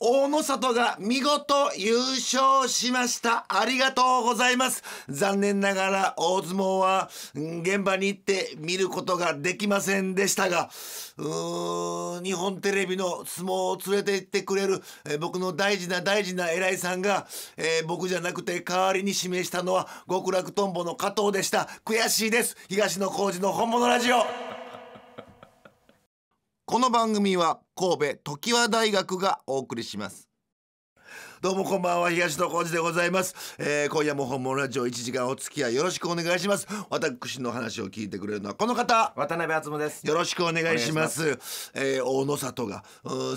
大野里が見事優勝しましたありがとうございます残念ながら大相撲は現場に行って見ることができませんでしたが日本テレビの相撲を連れて行ってくれる、えー、僕の大事な大事な偉いさんが、えー、僕じゃなくて代わりに指名したのは極楽とんぼの加藤でした悔しいです東野浩二の本物ラジオこの番組は神戸常盤大学がお送りしますどうもこんばんは東野浩二でございます、えー、今夜も本物ラジオ1時間お付き合いよろしくお願いします私の話を聞いてくれるのはこの方渡辺敦夢ですよろしくお願いしますえー、大野里が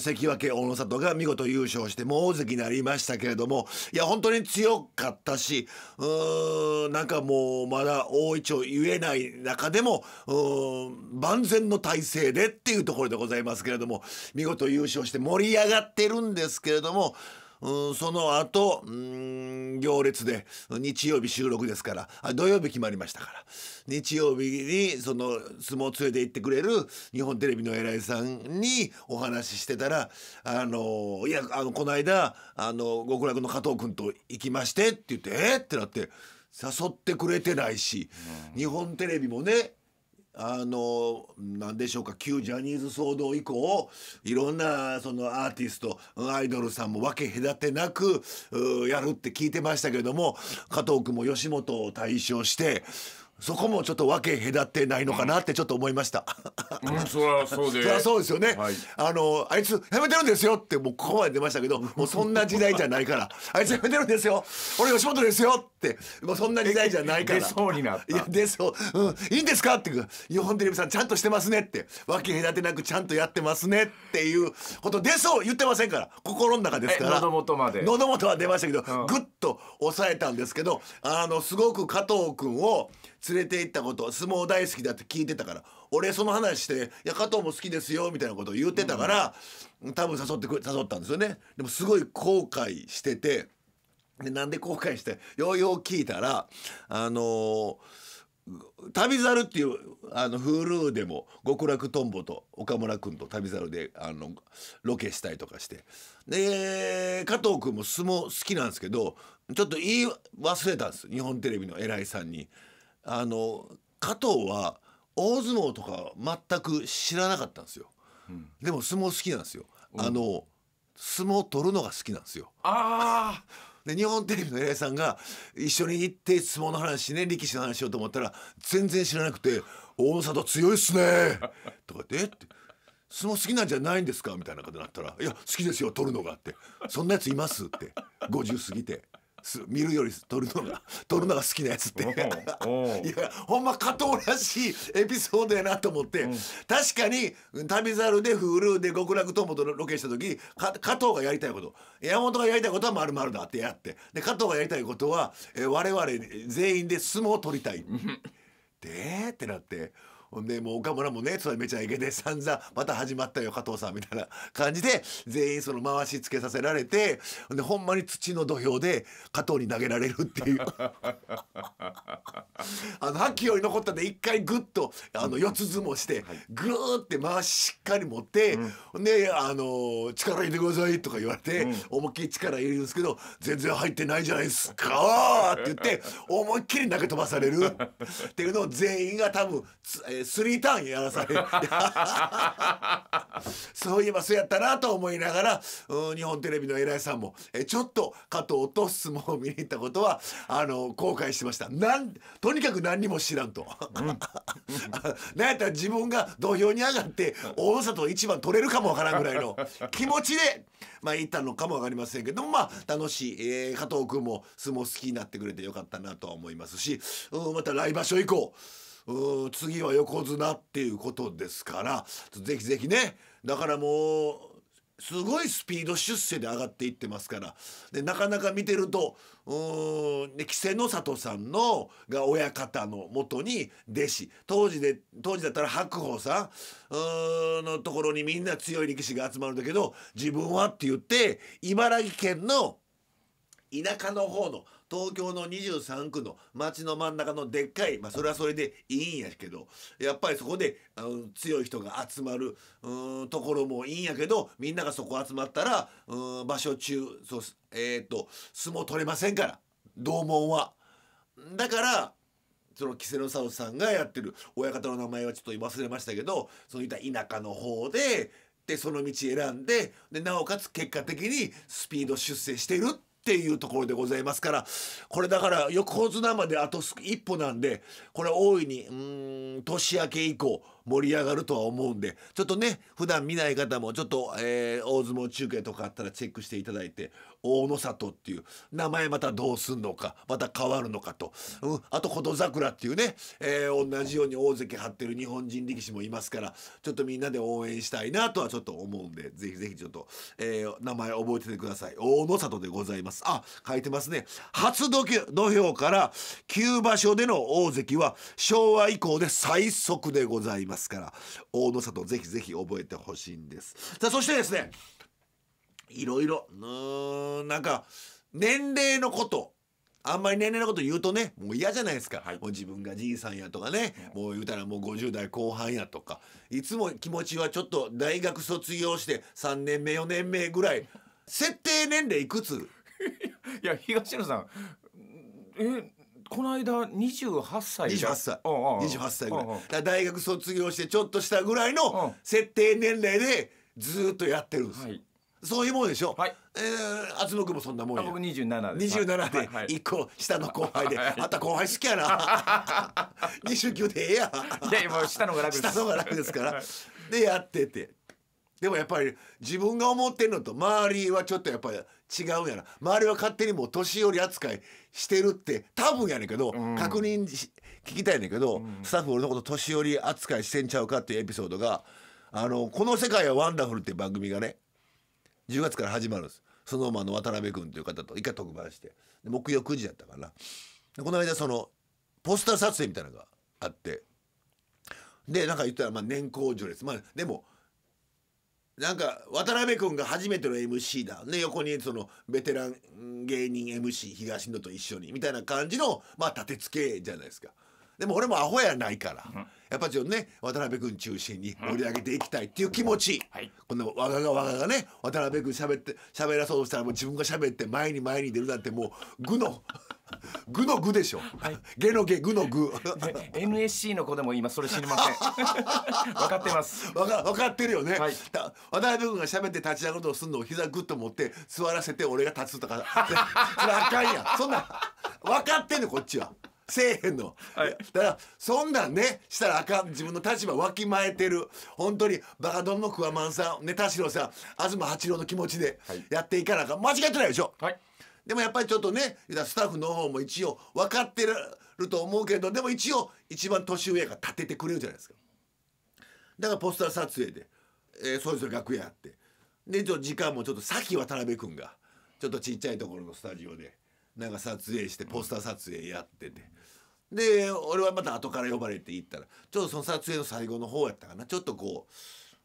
関脇大野里が見事優勝してもう大関になりましたけれどもいや本当に強かったしうんなんかもうまだ大一を言えない中でもうん万全の体制でっていうところでございますけれども見事優勝して盛り上がってるんですけれどもうんその後うん行列で日曜日収録ですからあ土曜日決まりましたから日曜日にその相撲連れて行ってくれる日本テレビの偉いさんにお話ししてたら「あのいやあのこの間あの極楽の加藤君と行きまして」って言って「えっ?」ってなって。誘ってくれてないし、うん、日本テレビもねあの何でしょうか旧ジャニーズ騒動以降いろんなそのアーティストアイドルさんも分け隔てなくやるって聞いてましたけども加藤君も吉本を退所して。そこもちょっと分け隔てないのかなってちょっと思いました。うん、そりゃそうで。そりゃそうですよね。はい、あのあいつやめてるんですよってもうここまで出ましたけど、もうそんな時代じゃないから、あいつやめてるんですよ。俺吉本ですよって、もうそんな時代じゃないから。出そうになった。いや出そう、うん、いいんですかってう日本テレビさんちゃんとしてますねって、分け隔てなくちゃんとやってますねっていうこと出そう言ってませんから、心の中ですから。喉元まで。喉元は出ましたけど、うん、ぐっと抑えたんですけど、あのすごく加藤君を。連れて行ったこと相撲大好きだって聞いてたから俺その話して「いや加藤も好きですよ」みたいなことを言ってたから、多分誘ってく誘ったんですよね。でもすごい後悔しててでなんで後悔してようよう聞いたらあのー旅猿っていうあの Hulu でも極楽とんぼと岡村君と旅猿であのロケしたりとかしてで加藤君も相撲好きなんですけどちょっと言い忘れたんです日本テレビの偉いさんに。あの加藤は大相撲とか全く知らなかったんですよ、うん、でも相撲好きなんですよ、あの相撲取るのが好きなんですよああで日本テレビの偉いさんが一緒に行って相撲の話ね力士の話しようと思ったら全然知らなくて「大野里強いっすね」とかで「っ?」て「相撲好きなんじゃないんですか?」みたいなことになったら「いや好きですよ取るのが」って「そんなやついます?」って50過ぎて見るより撮るのが 撮るのが好きなやつって いやほんま加藤らしいエピソードやなと思って、うん、確かに旅猿でフ u l で極楽もとロケした時加藤がやりたいこと山本がやりたいことは丸々だってやってで加藤がやりたいことは、えー、我々全員で相撲を取りたい。でってなって。ほんでもう岡村もねそれめちゃイケで散々また始まったよ加藤さんみたいな感じで全員その回しつけさせられてほんでほんまに土の土俵で加藤に投げられるっていう あの覇気より残ったんで一回グッとあの四つ相撲してグーって回ししっかり持って、ほん、であの力入れてくださいとか言われて、思いっきり力入れるんですけど全然入ってないじゃないですかって言って 思いっきり投げ飛ばされるっていうのを全員が多分つ、えースリーターンやらされ そういえばそうやったなと思いながら、日本テレビの偉いさんもえちょっと加藤と相撲を見に行ったことはあの後悔してましたなんとにかく何にも知らんと、うん、なんやったら自分が土俵に上がって大里一番取れるかもわからんぐらいの気持ちでまあ行ったのかもわかりませんけどもまあ楽しい、えー、加藤君も相撲好きになってくれてよかったなとは思いますし、うまた来場所以降次は横綱っていうことですからぜひぜひねだからもうすごいスピード出世で上がっていってますからでなかなか見てるとうん稀勢の里さんのが親方のもとに弟子当時で当時だったら白鵬さんのところにみんな強い力士が集まるんだけど自分はって言って茨城県の田舎の方の東京の23区の街の真ん中のでっかい、まあ、それはそれでいいんやけどやっぱりそこであの強い人が集まるうんところもいいんやけどみんながそこ集まったらうん場所中そうえっ、ー、と相撲取れませんから同門は。だからそのキセノサウスさんがやってる親方の名前はちょっと忘れましたけどそういった田舎の方ででその道選んででなおかつ結果的にスピード出世してるっっていうところでございますからこれだから横綱まであと一歩なんでこれ大いにうん年明け以降盛り上がるとは思うんでちょっとね普段見ない方もちょっと、えー、大相撲中継とかあったらチェックしていただいて大野里っていう名前またどうすんのかまた変わるのかと、うん、あと琴桜っていうね、えー、同じように大関張ってる日本人力士もいますからちょっとみんなで応援したいなとはちょっと思うんでぜひぜひちょっと、えー、名前覚えててください大野里でございますあ書いてますね初土俵から9場所での大関は昭和以降で最速でございますますから大野里ぜひぜひ覚えてほしいんですさあそしてですねいろいろうんなんか年齢のことあんまり年齢のこと言うとねもう嫌じゃないですか、はい、もう自分がじいさんやとかね、もう言うたらもう50代後半やとかいつも気持ちはちょっと大学卒業して3年目4年目ぐらい 設定年齢いくついや東野さんえこの間28歳28歳十八歳ぐらいら大学卒業してちょっとしたぐらいの設定年齢でずっとやってるんです、はい、そういうもんでしょ、はい、えー、厚野君もそんなもんや僕27です27で一個下の後輩で、はいあた後輩好きやな29 でええやで、もう下のが楽です下のが楽ですからでやっててでもやっぱり自分が思ってるのと周りはちょっとやっぱり違うやな周りは勝手にもう年寄り扱いしてるって多分やねんけど、うん、確認聞きたいねんけど、うん、スタッフ俺のこと年寄り扱いしてんちゃうかっていうエピソードが「あのこの世界はワンダフル」っていう番組がね10月から始まるんですそのままの渡辺君という方と一回特番して木曜9時やったかなこの間そのポスター撮影みたいなのがあってでなんか言ったらまあ年功序列まあでもなんか渡辺君が初めての MC だ、ね、横にそのベテラン芸人 MC 東野と一緒にみたいな感じの、まあ、立て付けじゃないですか。でも俺もアホやないから、うん、やっぱりね渡辺君中心に盛り上げていきたいっていう気持ち、はい、このわががわががね渡辺君喋って喋らそうとしたらもう自分が喋って前に前に出るなんてもう具の。具の具でしょ。はい、ゲのゲ具の具。NSC の子でも今それ知りません。分 かってます。分か分かってるよね。はい、渡辺君が喋って立ち上がるとをするのを膝グッと持って座らせて俺が立つとか。それあかんや。そんな分かってんねこっちは。せえへんの、はい、だからそんなんねしたらあかん自分の立場わきまえてる本当にバカドンのクワマンさんね田代さん東八郎の気持ちでやっていかなあかん間違ってないでしょ、はい、でもやっぱりちょっとねスタッフの方も一応分かってると思うけどでも一応一番年上が立ててくれるじゃないですかだからポスター撮影で、えー、それぞれ楽屋あってで時間もちょっとさっき渡辺君がちょっとちっちゃいところのスタジオで。なんか撮影してポスター撮影やってて。で俺はまた後から呼ばれて行ったらちょうどその撮影の最後の方やったかなちょっとこ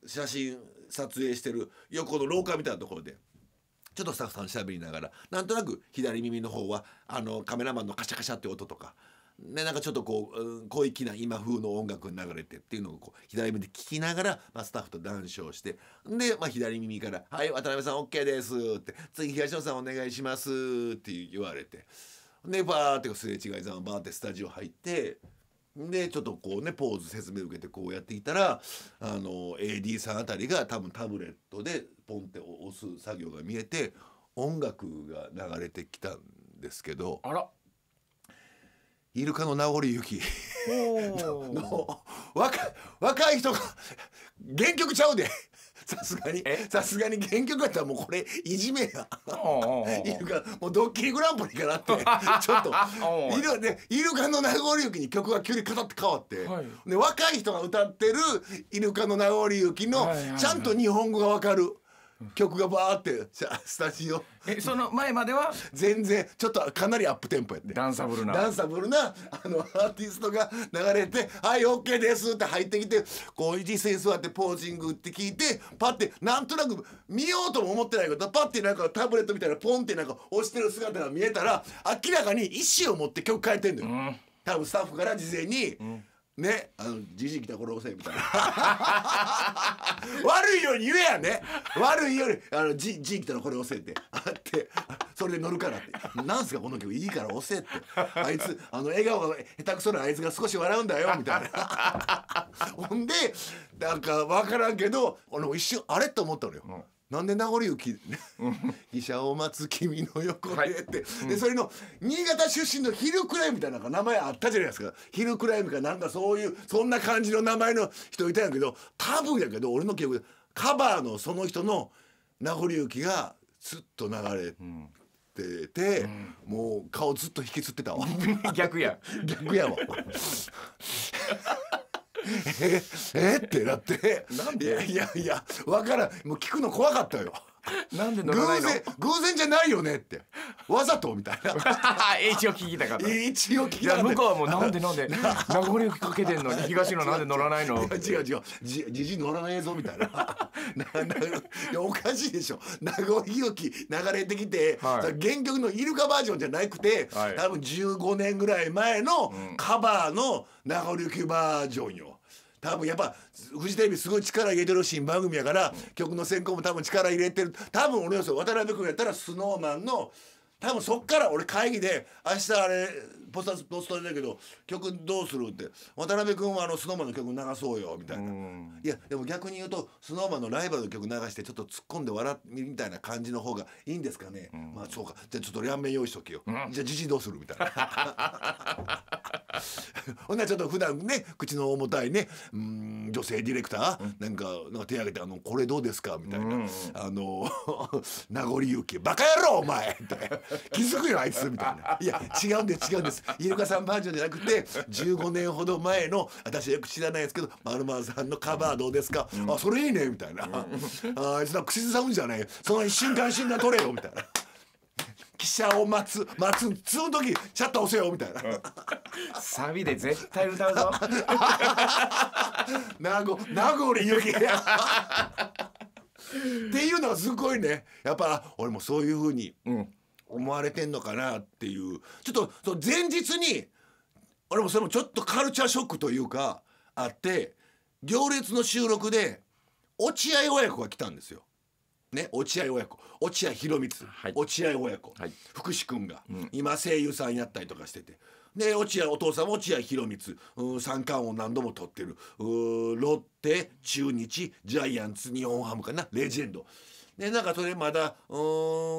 う写真撮影してる横の廊下みたいなところでちょっとスタッフさんしゃべりながらなんとなく左耳の方はあのカメラマンのカシャカシャって音とかね、なんかちょっとこう、うん、小粋な今風の音楽が流れてっていうのをこう左目で聞きながら、まあ、スタッフと談笑してで、まあ、左耳から「はい渡辺さん OK です」って「次東野さんお願いします」って言われてでバーってすれ違いざまバーってスタジオ入ってでちょっとこうねポーズ説明受けてこうやっていたらあの AD さんあたりが多分タブレットでポンって押す作業が見えて音楽が流れてきたんですけど。あらイルカの名残ゆき の若若い人が原曲ちゃうで さすがにさすがに原曲やったらもうこれいじめやイルカもうドッキリグランプリかなって ちょっとイルでイルカの名残雪に曲が急に語って変わって、はい、で若い人が歌ってるイルカの名残雪のちゃんと日本語がわかる。曲がバーってスタジオえその前までは全然ちょっとかなりアップテンポやってダンサブルなダンサブルなあのアーティストが流れて「はい OK です」って入ってきてこう実際座ってポージングって聞いてパッてなんとなく見ようとも思ってない方、とパッてなんかタブレットみたいなポンってなんか押してる姿が見えたら明らかに意思を持って曲変えてんのよ、うん、多分スタッフから事前に、うんねあのじじい来た頃せみたいな悪いように言えやね悪いよりあのじじい来たらこれ押せってあってそれで乗るからってなんすかこの曲いいから押せってあいつあの笑顔が下手くそなあいつが少し笑うんだよみたいな ほんでなんか分からんけど俺も一瞬あれと思ったのよ、うんなんで名残雪医者を待つ君の横でって、はい、でそれの新潟出身のヒルクライムみたいな名前あったじゃないですかヒルクライムかなんかそういうそんな感じの名前の人いたんやけど多分やけど俺の記憶でカバーのその人の名残雪がずっと流れてて、うん、もう顔ずっと引きつってたわ 逆や 逆やわ ええってなってなんでいやいや分からんもう聞くの怖かったよなんで偶然偶然じゃないよねってわざとみたいな 一応聞きたかっ一応聞きたか向こうはもうなんでなんで 名残りかけてんのに東のなんで乗らないの 違う違うじじじ乗らないぞみたいないやおかしいでしょ名残ゆき流れてきて、はい、原曲のイルカバージョンじゃなくて、はい、多分15年ぐらい前のカバーの名残ゆきバージョンよ多分やっぱフジテレビすごい力入れてる新番組やから曲の選考も多分力入れてる多分俺の渡辺君やったらスノーマンの多分そっから俺会議で明日あれポスターポスターだけど曲どうするって渡辺君はあのスノーマンの曲流そうよみたいないやでも逆に言うとスノーマンのライバルの曲流してちょっと突っ込んで笑うみたいな感じの方がいいんですかねまあそうかじゃあちょっと両面用意しとけよ、うん、じゃあじじどうするみたいな ほんならちょっと普段ね口の重たいねうん女性ディレクターなんかなんか手挙げて「あのこれどうですか? 」みたいな「あの名残勇気バカ野郎お前!」って気づくよあいつみたいな「いや違うんです違うんですイルカさんバージョンじゃなくて15年ほど前の私よく知らないですけど丸丸さんのカバーどうですか、うん、あそれいいね」みたいな「あいつら口ずさむんじゃないその瞬間瞬間取れよ」みたいな。汽車を待つ待つその時シャッター押せよみたいな、サビで絶対歌うぞ 名残名残きっていうのはすごいねやっぱ俺もそういうふうに思われてんのかなっていうちょっとそ前日に俺もそれもちょっとカルチャーショックというかあって行列の収録で落合親子が来たんですよ。ね、落合親子落合博満、はい、落合親子、はい、福士君が、うん、今声優さんやったりとかしててで落合お父さんも落合博満三冠を何度も取ってるロッテ中日ジャイアンツ日本ハムかなレジェンド。でなんかそれまだう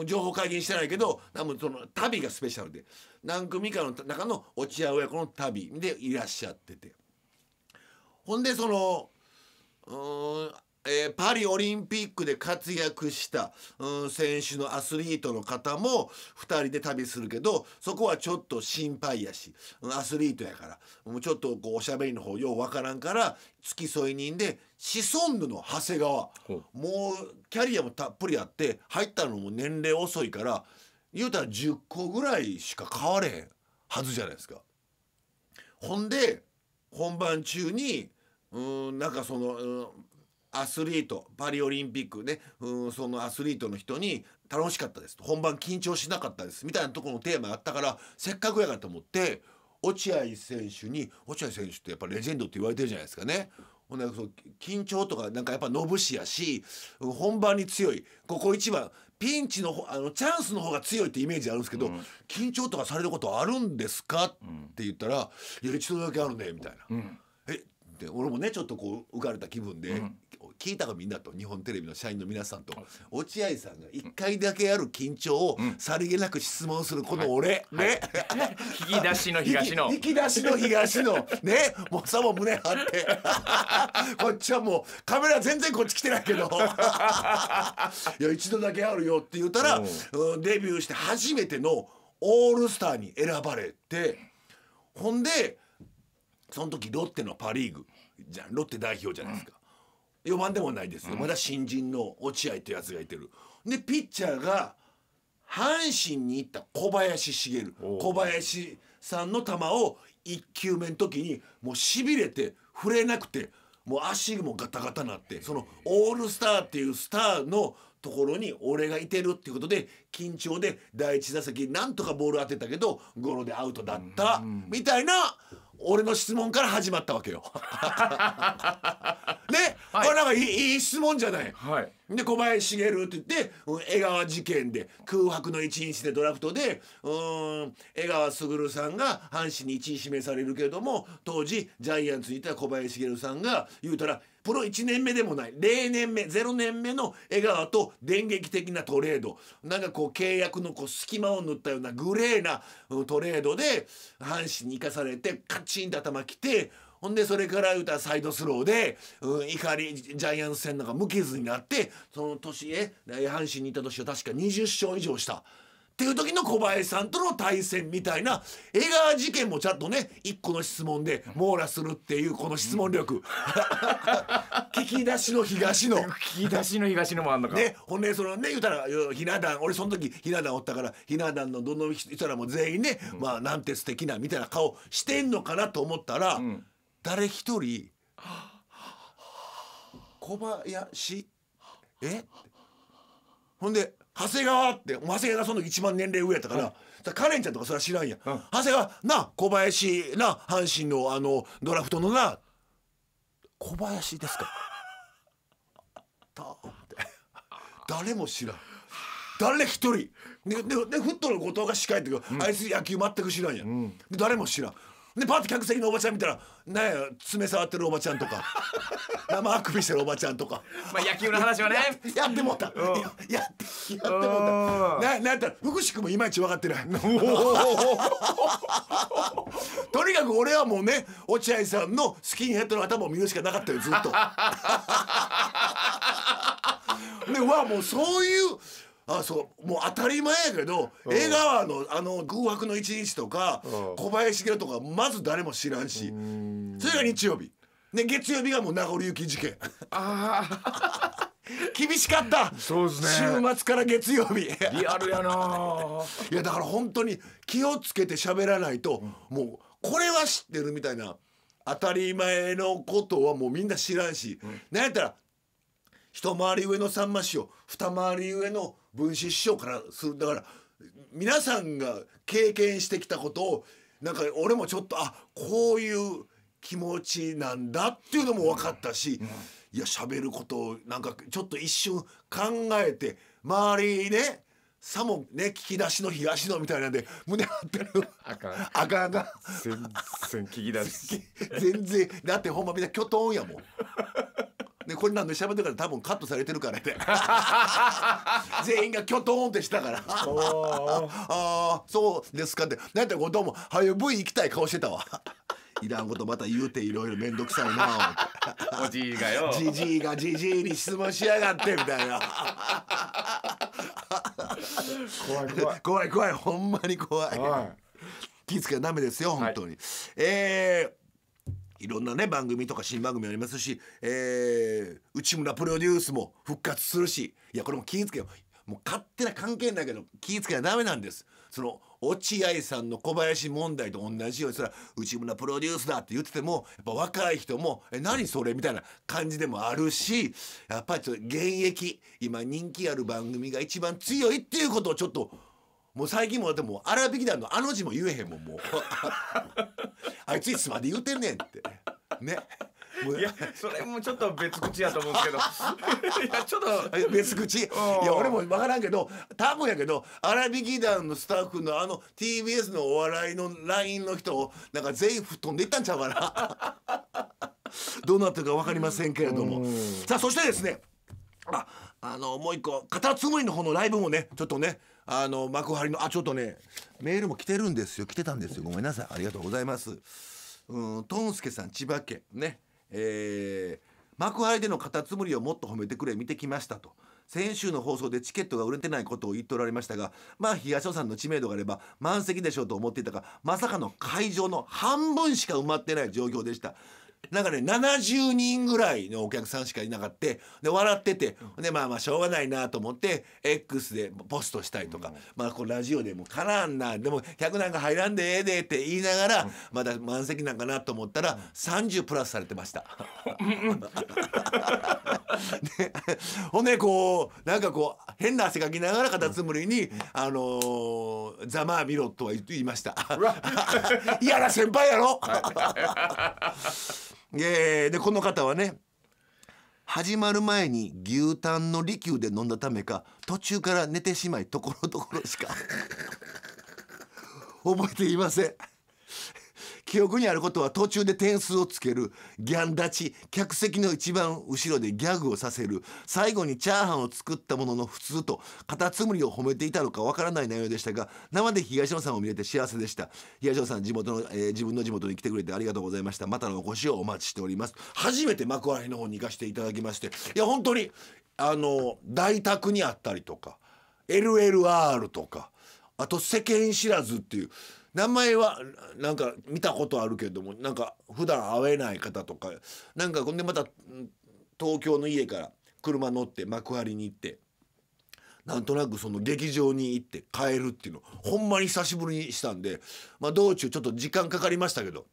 ん情報解禁してないけど多分その旅がスペシャルで何組かの中の落合親子の旅でいらっしゃっててほんでそのうんえー、パリオリンピックで活躍した、うん、選手のアスリートの方も2人で旅するけどそこはちょっと心配やし、アスリートやからもうちょっとこうおしゃべりの方ようわからんから付き添い人でシソンヌの長谷川もうキャリアもたっぷりあって入ったのも年齢遅いから言うたら10個ぐらいしか変われへんはずじゃないですか。ほんで本番中にうんなんかその、うんアスリートパリオリンピックねうんそのアスリートの人に「楽しかったです」本番緊張しなかったですみたいなところのテーマあったからせっかくやからと思って落合選手に落合選手ってやっぱレジェンドって言われてるじゃないですかね。ほんそう緊張とかなんかやっぱのぶしやし本番に強いここ一番ピンチのあのチャンスの方が強いってイメージあるんですけど、うん、緊張とかされることあるんですかって言ったら「うん、いや一度だけあるね」みたいな。うん、えで俺もねちょっとこう浮かれた気分で聞いたかみんなと日本テレビの社員の皆さんと落合さんが1回だけある緊張をさりげなく質問するこの俺、ね、はい、引き出しの東の 引き出しの東のねもうさも胸張って こっちはもうカメラ全然こっち来てないけど いや一度だけあるよって言ったら、うん、デビューして初めてのオールスターに選ばれてほんでその時ロッテのパ・リーグじゃロッテ代表じゃないですか。4番でもないですよ、まだ新人の落合ってやつがいてるでピッチャーが阪神に行った小林茂小林さんの球を1球目の時にもうしびれて触れなくてもう足もガタガタなってそのオールスターっていうスターのところに俺がいてるっていうことで緊張で第1打席なんとかボール当てたけどゴロでアウトだったみたいな。俺の質問から始まったわけよ。ね、はい、これなんかいいいい質問じゃない。はいで小林茂って言って、うん、江川事件で空白の一日でドラフトでうん江川卓さんが阪神に1位指名されるけれども当時ジャイアンツにいた小林茂さんが言うたらプロ1年目でもない0年目0年目の江川と電撃的なトレードなんかこう契約のこう隙間を塗ったようなグレーなトレードで阪神に生かされてカチンと頭きてほんでそれから言うたらサイドスローで、うん、怒りジャイアンツ戦なんか無傷になってその年へ阪神にいた年は確か20勝以上したっていう時の小林さんとの対戦みたいな江川事件もちゃんとね一個の質問で網羅するっていうこの質問力、うん、聞き出しの東の聞き出しの東のもあんのかねほんでそのね言うたらひな壇俺その時ひな壇おったからひな壇のどの人らも全員ね、うん、まあなんて素敵なみたいな顔してんのかなと思ったら、うん誰一人 小林えほんで長谷川って長谷川がその一番年齢上やったから、カレンちゃんとかそれは知らんや、うん、長谷川な小林な阪神のあのドラフトのな小林ですか 誰も知らん誰一人でででフットの後藤が司会って、うん、あいつ野球全く知らんや、うん、誰も知らんでパッて客席のおばちゃん見たらなんや爪触ってるおばちゃんとか 生あくびしてるおばちゃんとかまあ野球の話はね やってもうたややってやってもうたななやったら福士君もいまいち分かってない とにかく俺はもうね落合さんのスキンヘッドの頭を見るしかなかったよずっとでわもうそういうあそうもう当たり前やけど、江川のあの空白の一日とか、小林家とかまず誰も知らんしそれが日曜日で月曜日がもう名残雪事件あ 厳しかったそうですね週末から月曜日リアルやな いやだから本当に気をつけて喋らないと、うん、もうこれは知ってるみたいな当たり前のことはもうみんな知らんし、うん、なんやったら一回り上のさんま師匠二回り上の分子師匠からするだから皆さんが経験してきたことをなんか俺もちょっとあこういう気持ちなんだっていうのも分かったし、いや喋ることをなんかちょっと一瞬考えて周りねさもね聞き出しの東野みたいなんで胸張ってるあかんあかんが全然聞き出し全然だってほんまみんなきょとんやもんでこれなんで喋ってるから多分カットされてるからね 全員がキョトーンってしたからああそうですかってなんやったら後藤も「早部 V 行きたい顔してたわ」いらんことまた言うていろいろ面倒くさいなおじいがよじじいがじじいに質問しやがってみたいな怖い怖い怖い怖いほんまに怖い、怖い、気付けダメですよ本当に、はい、えーいろんなね番組とか新番組ありますし、えー、内村プロデュースも復活するしいやこれも気ぃつけよもう勝手な関係ないけど気ぃつけなダメなんですその落合さんの小林問題と同じようにそれは内村プロデュースだって言っててもやっぱ若い人も「え何それ?」みたいな感じでもあるしやっぱりちょっと現役今人気ある番組が一番強いっていうことをちょっともう最近もでも荒引き団のあの字も言えへんもんもう あいついつまで言うてんねんってねいやそれもちょっと別口やと思うんですけど いやちょっと別口いや俺も分からんけど多分やけど荒引き団のスタッフのあの TBS のお笑いの LINE の人をなんか全員吹っ飛んでいったんちゃうかな どうなってるか分かりませんけれどもさあそしてですねああのもう一個カタツムリの方のライブもねちょっとねあの幕張のあちょっとねメールも来てるんですよ来てたんですよごめんなさいありがとうございますうんとんすけさん千葉県ねえー幕張でのカタツムリをもっと褒めてくれ見てきましたと先週の放送でチケットが売れてないことを言っておられましたがまあ東野さんの知名度があれば満席でしょうと思っていたがまさかの会場の半分しか埋まってない状況でしたなんかね70人ぐらいのお客さんしかいなかってで笑ってて、でまあまあしょうがないなと思って X でポストしたりとか、まあこうラジオでもか絡んなでも100なんか入らんでええでって言いながら、まだ満席なんかなと思ったら30プラスされてました。でほんでこうなんかこう変な汗かきながらカタツムリに「あのー、ざまあ見ろ」とは言いました。いやら先輩やろえー、でこの方はね始まる前に牛タンの利休で飲んだためか途中から寝てしまいところどころしか 覚えていません。記憶にあることは途中で点数をつけるギャン立ち客席の一番後ろでギャグをさせる最後にチャーハンを作ったものの普通とカタツムリを褒めていたのかわからない内容でしたが生で東野さんを見れて幸せでした東野さん地元の、えー、自分の地元に来てくれてありがとうございましたまたのお越しをお待ちしております初めて幕張の方に行かせていただきましていや本当にあの大宅にあったりとか LLR とかあと世間知らずっていう名前はなんか見たことあるけどもなんか普段会えない方とかなんかほんでまた東京の家から車乗って幕張に行ってなんとなくその劇場に行って帰るっていうのほんまに久しぶりにしたんで、まあ、道中ちょっと時間かかりましたけど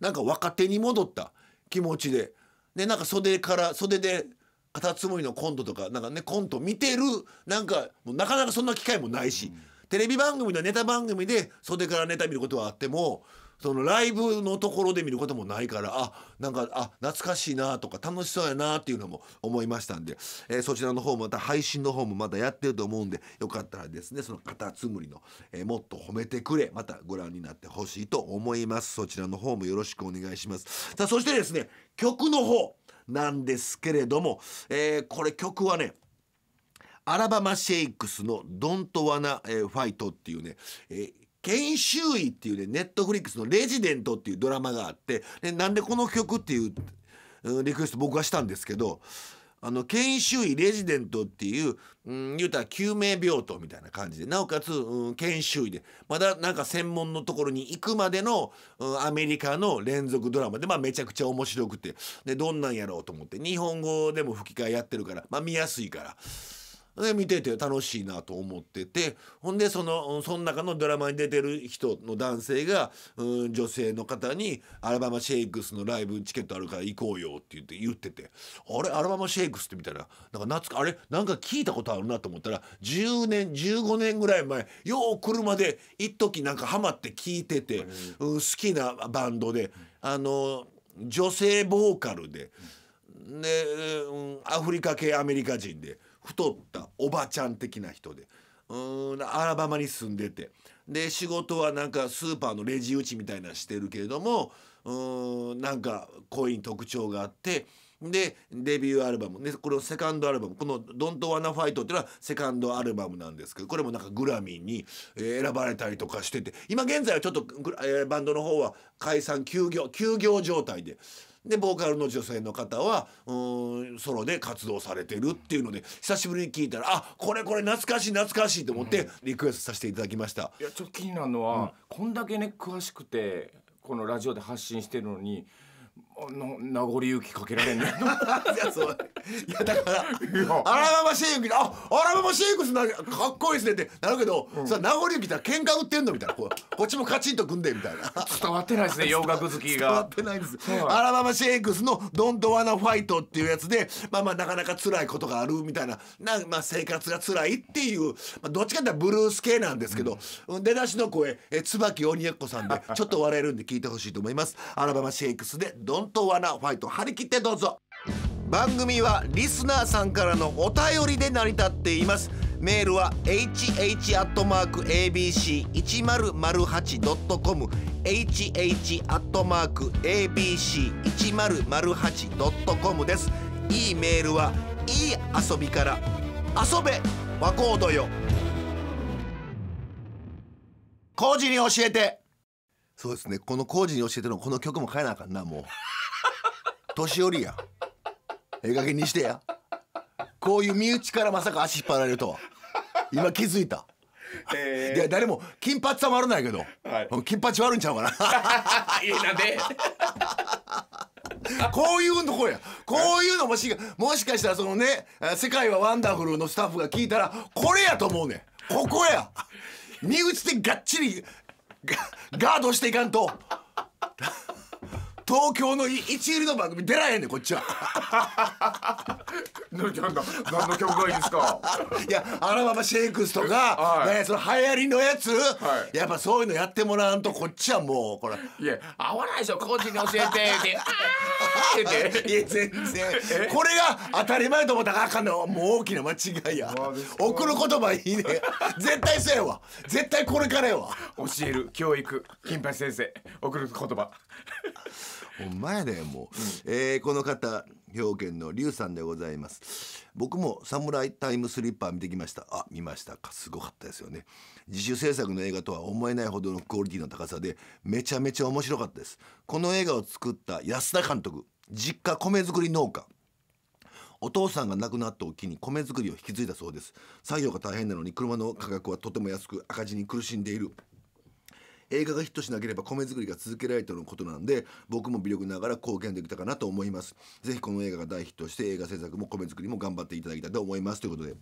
なんか若手に戻った気持ちででなんか袖から袖でカタツムリのコントとかなんかねコント見てるなんかもうなかなかそんな機会もないし。うんテレビ番組のネタ番組で袖からネタ見ることはあってもそのライブのところで見ることもないからあなんかあ懐かしいなとか楽しそうやなっていうのも思いましたんで、えー、そちらの方もまた配信の方もまたやってると思うんでよかったらですねそのカタツムリの、えー、もっと褒めてくれまたご覧になってほしいと思いますそちらの方もよろしくお願いしますさあそしてですね曲の方なんですけれども、えー、これ曲はねアラバマ・シェイクスの「ドント・ワナ・ファイト」っていうね、えー研修医っていうねネットフリックスの「レジデント」っていうドラマがあってでなんでこの曲っていうリクエスト僕はしたんですけどあの研修医レジデントっていう、うん、言うたら救命病棟みたいな感じでなおかつ、うん、研修医でまだなんか専門のところに行くまでの、うん、アメリカの連続ドラマで、まあ、めちゃくちゃ面白くてでどんなんやろうと思って日本語でも吹き替えやってるから、まあ、見やすいから。で見てて楽しいなと思っててほんでそのその中のドラマに出てる人の男性が、うん、女性の方に「アラバマ・シェイクスのライブチケットあるから行こうよ」って言って言ってて「あれアラバマ・シェイクス」ってみたいななんか懐かあれなんか聞いたことあるなと思ったら10年15年ぐらい前よう車で一時なんかハマって聞いてて、うん、好きなバンドであの女性ボーカルで。で、うん、アフリカ系アメリカ人で。太ったおばちゃん的な人でうんアラバマに住んでてで仕事はなんかスーパーのレジ打ちみたいなしてるけれどもうんなんか恋に特徴があってでデビューアルバムでこれをセカンドアルバムこの「Don't Wanna Fight」っていうのはセカンドアルバムなんですけどこれもなんかグラミーに選ばれたりとかしてて今現在はちょっとバンドの方は解散休業休業状態ででボーカルの女性の方はうんソロで活動されてるっていうので久しぶりに聞いたらあこれこれ懐かしい懐かしいと思ってリクエストさせていただきました。いやちょっと気になるのは、うん、こんだけね詳しくてこのラジオで発信してるのにの名残雪かけられんね いやそういやだから荒浜シェイクあ荒浜シェイクスなかっこいいですねってなるけど、うん、さ名残雪たら喧嘩売ってんのみたいなこっちもカチンと組んでみたいな伝わってないですね 洋楽好きが伝わってないです荒浜、はい、シェイクスの「ドントワナファイト」っていうやつでまあまあなかなか辛いことがあるみたいなな、まあ、生活が辛いっていう、まあ、どっちかってブルース系なんですけど、うん、出だしの声え椿鬼奴さんでちょっと笑えるんで聞いてほしいと思います。荒浜シェイクスでドン本当はなファイト張り切ってどうぞ番組はリスナーさんからのお便りで成り立っていますメールは hh.abc1008.com hh.abc1008.com ですいいメールはいい遊びから遊べ和コードよ工事に教えてそうですねこの工事に教えてのこの曲も変えなあかんなもう。年寄りやええ加にしてやこういう身内からまさか足引っ張られるとは今気づいたえー、いや誰も金髪は悪ないけど、はい、金髪悪いんちゃうかな いやなんで こういうとこやこういうのもしもしかしたらそのね「世界はワンダフル」のスタッフが聞いたらこれやと思うねんここや身内でがっちりガードしていかんと。東京の一流の番組出られんねんこっちは何だ 何の曲がいいですかいやあのままシェイクスとか、はい、ね、その流行りのやつ、はい、やっぱそういうのやってもらわんとこっちはもうこれいや合わないでしょコーチに教えてって いや全然 これが当たり前と思ったらあかんのもう大きな間違いや送る言葉いいね絶対そうやわ絶対これからやわ教える教育金八先生送る言葉ほんまやでもう、うん、えー、この方兵庫県の龍さんでございます僕も「サムライタイムスリッパ」見てきましたあ見ましたかすごかったですよね自主制作の映画とは思えないほどのクオリティの高さでめちゃめちゃ面白かったですこの映画を作った安田監督実家米作り農家お父さんが亡くなった時に米作りを引き継いだそうです作業が大変なのに車の価格はとても安く赤字に苦しんでいる映画がヒットしなければ米作りが続けられてることなんで僕も微力ながら貢献できたかなと思いますぜひこの映画が大ヒットして映画制作も米作りも頑張っていただきたいと思いますということで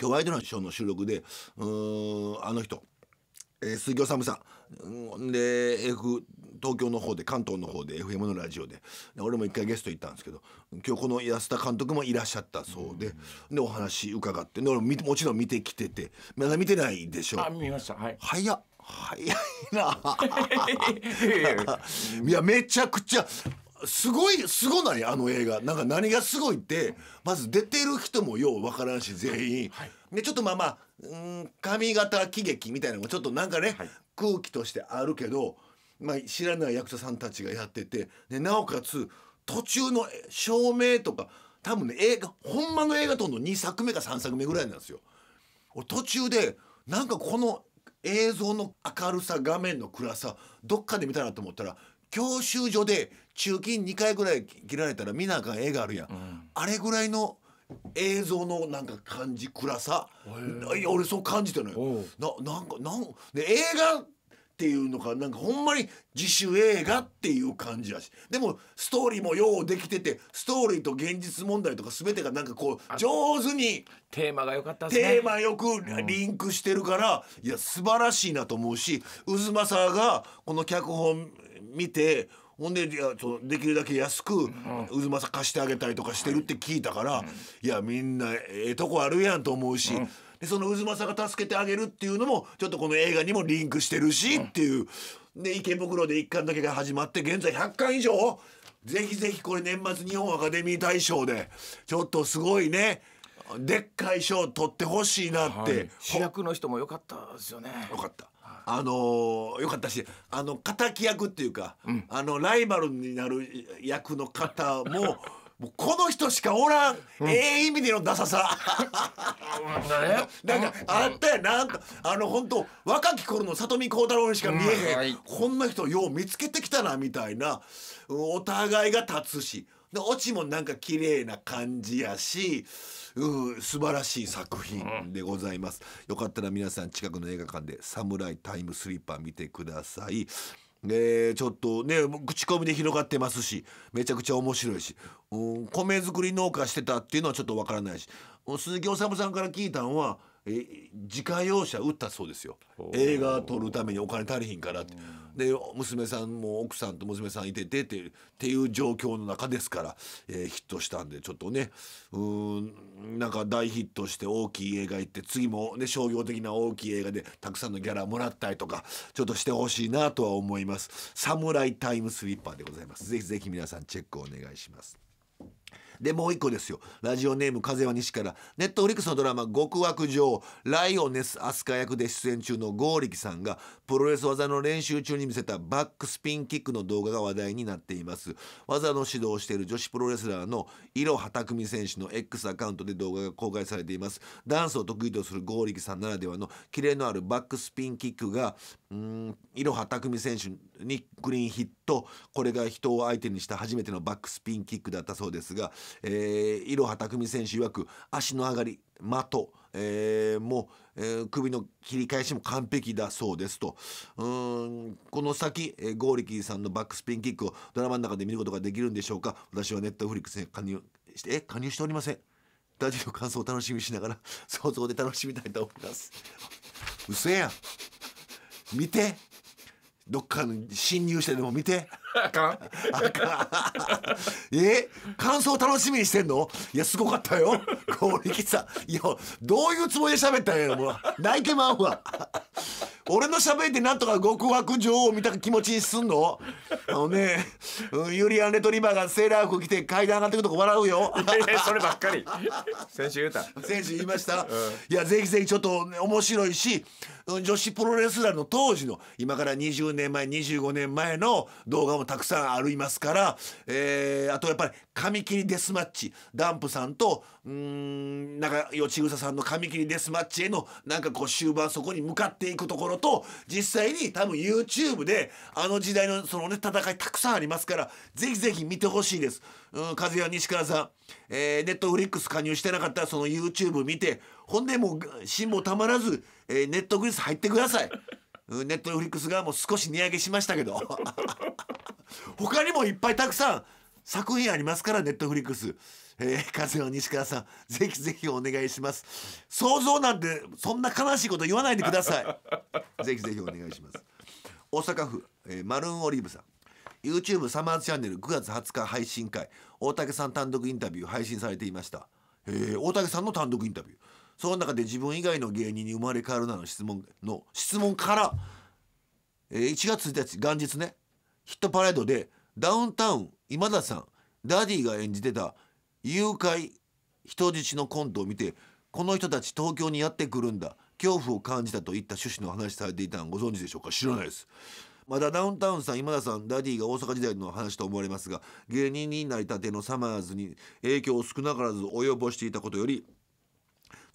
今日ワイドナショーの収録でうーんあの人えー、杉尾さんうんで F 東京の方で関東の方で FM のラジオで俺も一回ゲスト行ったんですけど今日この安田監督もいらっしゃったそうで、でお話伺って俺ももちろん見てきててまだ見てないでしょあ見ましたはい早っ早いな いやめちゃくちゃすごいすごないあの映画なんか何がすごいってまず出てる人もようわからんし全員、はい、でちょっとまあまあうん髪型喜劇みたいなのもちょっとなんかね、はい、空気としてあるけど、まあ、知らない役者さんたちがやっててでなおかつ途中の照明とか多分ね映画ほんまの映画との2作目か3作目ぐらいなんですよ。途中でなんかこの映像の明るさ画面の暗さどっかで見たなと思ったら教習所で中金2回ぐらい切られたら見なあかん絵があるやん、うん、あれぐらいの映像のなんか感じ暗さ俺そう感じたのよなんかなんでっていうのかなんかほんまに自主映画っていう感じやしでもストーリーもようできててストーリーと現実問題とか全てがなんかこう上手にテーマが良かったすねテーマよくリンクしてるから、いや素晴らしいなと思うし渦秦がこの脚本見てほんでいやそできるだけ安く渦秦貸してあげたりとかしてるって聞いたから、いやみんなええとこあるやんと思うし。でその渦政が助けてあげるっていうのもちょっとこの映画にもリンクしてるしっていう、で池袋で1巻だけが始まって現在100巻以上ぜひぜひこれ年末日本アカデミー大賞でちょっとすごいねでっかい賞取ってほしいなって、はい、主役の人もよかったですよねよかったあのよかったしあの敵役っていうか、うん、あのライバルになる役の方ももうこの人しかおらん、ええ意味でのダサさ なんかあったやなんかあの本当若き頃の里見孝太郎にしか見えへん、はい、こんな人よう見つけてきたなみたいなお互いが立つしでオチもなんか綺麗な感じやし、うん、素晴らしい作品でございます、よかったら皆さん近くの映画館で「サムライタイムスリッパ」見てください。ね、ちょっとね口コミで広がってますしめちゃくちゃ面白いし、うん、米作り農家してたっていうのはちょっとわからないし鈴木おさむさんから聞いたのはえ自家用車売ったそうですよ映画撮るためにお金足りひんからってで娘さんも奥さんと娘さんいててってっていう状況の中ですから、えー、ヒットしたんでちょっとねうんなんか大ヒットして大きい映画行って次も、ね、商業的な大きい映画でたくさんのギャラもらったりとかちょっとしてほしいなとは思います。サムライタイムスリッパーでございます。ぜひぜひ皆さんチェックお願いします。でもう一個ですよラジオネーム風は西からネットフリックスのドラマ「極悪女ライオネス飛鳥役で出演中の剛力さんがプロレス技の練習中に見せたバックスピンキックの動画が話題になっています技の指導をしている女子プロレスラーのいろはたくみ選手の X アカウントで動画が公開されていますダンスを得意とする剛力さんならではのキレのあるバックスピンキックがいろはたくみ選手にクリーンヒットこれが人を相手にした初めてのバックスピンキックだったそうですがえー、いろはたくみ選手曰く足の上がり的、えー、もう、えー、首の切り返しも完璧だそうですとうんこの先、えー、ゴーリキーさんのバックスピンキックをドラマの中で見ることができるんでしょうか私はネットフリックスに加入してえ加入しておりませんラジオ感想を楽しみしながら想像で楽しみたいと思います嘘やん見てどっかに侵入してでも見て。あかん。あかん。え感想楽しみにしてんのいや、すごかったよ。こう、力さん。いや、どういうつもりで喋ったんやろ、もう。泣いてまうわ。俺の喋ってなんとか極悪女王みたいな気持ちにすんのあのね、うん、ユリアン・レトリバーがセーラー服着て階段上がってくとこ笑うよそればっかり先週言うた先週言いました、うん、いやぜひぜひちょっと、ね、面白いし女子プロレスラーの当時の今から20年前25年前の動画もたくさんありますから、えー、あとやっぱり紙切りデスマッチダンプさんとうんなんかよちぐささんの紙切りデスマッチへのなんかこう終盤そこに向かっていくところと実際に多分 YouTube であの時代のそのね戦いたくさんありますからぜひぜひ見てほしいです。うん、風也西川さん、えー、ネットフリックス加入してなかったらその YouTube 見てほんでもう芯もたまらず、えー、ネットフリックス入ってください。ネットフリックスがもう少し値上げしましたけど他にもいっぱいたくさん作品ありますからネットフリックス、えー、風の西川さんぜひぜひお願いします想像なんてそんな悲しいこと言わないでくださいぜひぜひお願いします大阪府、えー、マルーンオリーブさん YouTube サマーズチャンネル9月20日配信会大竹さん単独インタビュー配信されていましたえー、大竹さんの単独インタビューその中で自分以外の芸人に生まれ変わるなの質問の質問から、えー、1月1日元日ねヒットパレードでダウンタウン今田さんダディが演じてた誘拐人質のコントを見てこの人たち東京にやってくるんだ恐怖を感じたといった趣旨の話されていたのご存知でしょうか知らないですまだダウンタウンさん今田さんダディが大阪時代の話と思われますが芸人になりたてのサマーズに影響を少なからず及ぼしていたことより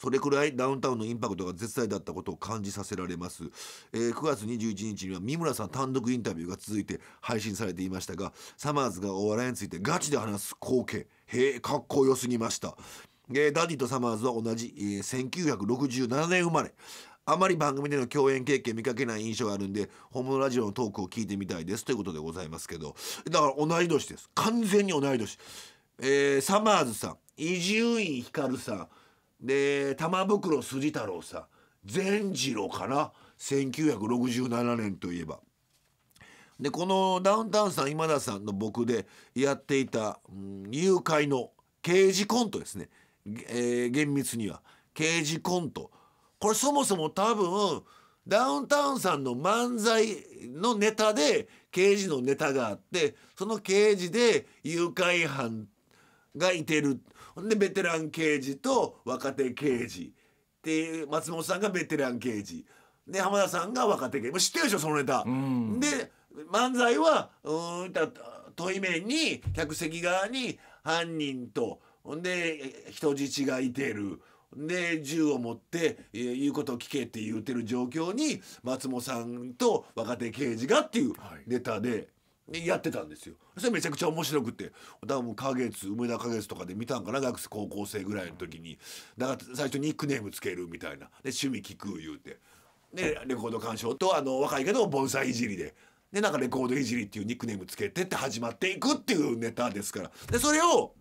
それくらいダウンタウンのインパクトが絶大だったことを感じさせられます、えー、9月21日には三村さん単独インタビューが続いて配信されていましたがサマーズがお笑いについてガチで話す光景へえかっこよすぎましたえダディとサマーズは同じ、えー、1967年生まれあまり番組での共演経験見かけない印象があるんで本物ラジオのトークを聞いてみたいですということでございますけどだから同い年です完全に同い年、えー、サマーズさん伊集院光さんで玉袋筋太郎さん善次郎かな1967年といえば。でこのダウンタウンさん今田さんの僕でやっていた、うん、誘拐の刑事コントですね、えー、厳密には刑事コントこれそもそも多分ダウンタウンさんの漫才のネタで刑事のネタがあってその刑事で誘拐犯がいてるでベテラン刑事と若手刑事で松本さんがベテラン刑事で浜田さんが若手刑事知ってるでしょそのネタ。うん、で漫才はうん問い面に客席側に犯人とほんで人質がいてる。で銃を持って、え言うことを聞けって言うてる状況に松本さんと若手刑事がっていうネタで、はいやってたんですよそれめちゃくちゃ面白くてだからもう花月梅田花月とかで見たんかな学生高校生ぐらいの時にだから最初ニックネームつけるみたいなで趣味聞く言うてでレコード鑑賞とあの若いけど盆栽いじりででなんかレコードいじりっていうニックネームつけてって始まっていくっていうネタですからでそれを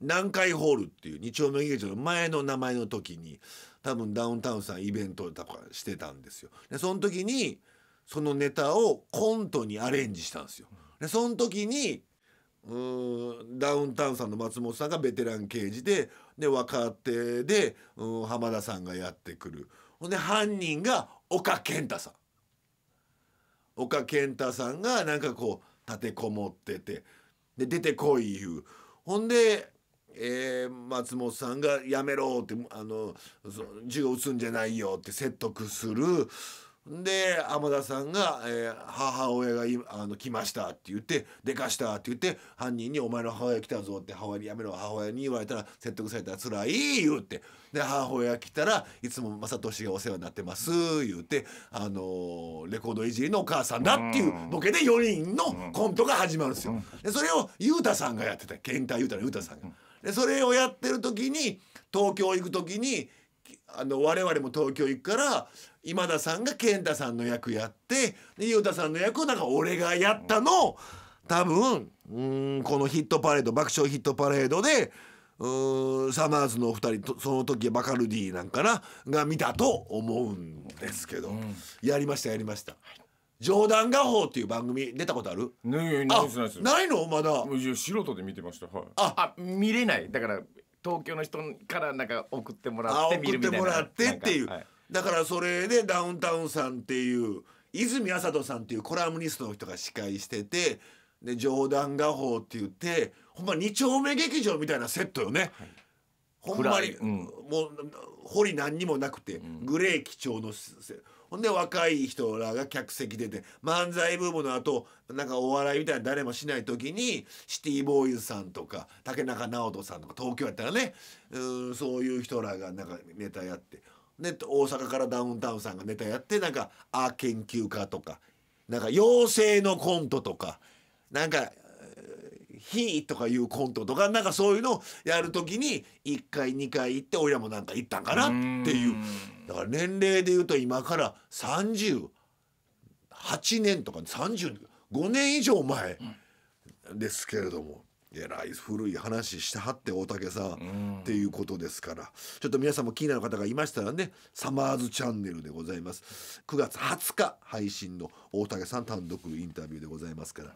南海ホールっていう日丁目劇場の前の名前の時に多分ダウンタウンさんイベントとかしてたんですよ。でその時にそのネタをコントにアレンジしたんですよ。でその時にうんダウンタウンさんの松本さんがベテラン刑事でで若手でうん浜田さんがやってくるほんで犯人が岡健太さん岡健太さんがなんかこう立てこもっててで出てこい言うほんで、えー、松本さんが「やめろ」ってあの銃を撃つんじゃないよって説得するで天田さんが、えー、母親があの来ました」って言って「でかした」って言って犯人に「お前の母親来たぞ」って母親に「やめろ母親に言われたら説得されたらつらい」言うてで母親来たらいつも正俊がお世話になってます言うて、あのー、レコードいじりのお母さんだっていうボケで4人のコントが始まるんですよ。でそれを裕太さんがやってた健太裕太の裕太さんが。でそれをやってる時に東京行く時に「あの我々も東京行くから今田さんが健太さんの役やってで裕太さんの役をなんか俺がやったのを多分うんこのヒットパレード爆笑ヒットパレードでうんサマーズのお二人その時バカルディなんかなが見たと思うんですけど、うん、やりましたやりました。冗談画報っていう番組出たことある？ないないのまだ。素人で見てました。はい、ああ見れないだから東京の人からなんか送ってもらって見るみたいな送ってもらってっていう、はい、だからそれでダウンタウンさんっていう泉麻人さんっていうコラムニストの人が司会しててで冗談画報って言ってほんま二丁目劇場みたいなセットよね。はいほんまに、うん、もう堀何にもなくて、うん、グレー基調のほんで若い人らが客席出て漫才ブームの後なんかお笑いみたいな誰もしない時にシティボーイズさんとか竹中直人さんとか東京やったらねうんそういう人らがなんかネタやってで大阪からダウンタウンさんがネタやってなんかあ研究家とかなんか妖精のコントとかなんかヒーとかいうコントとかなんかそういうのをやる時に1回2回行って俺らもなんか行ったんかなっていうだから年齢でいうと今から38年とか35年以上前ですけれども。えらい古い話してはって大竹さんっていうことですからちょっと皆さんも気になる方がいましたらねサマーズチャンネルでございます9月20日配信の大竹さん単独インタビューでございますから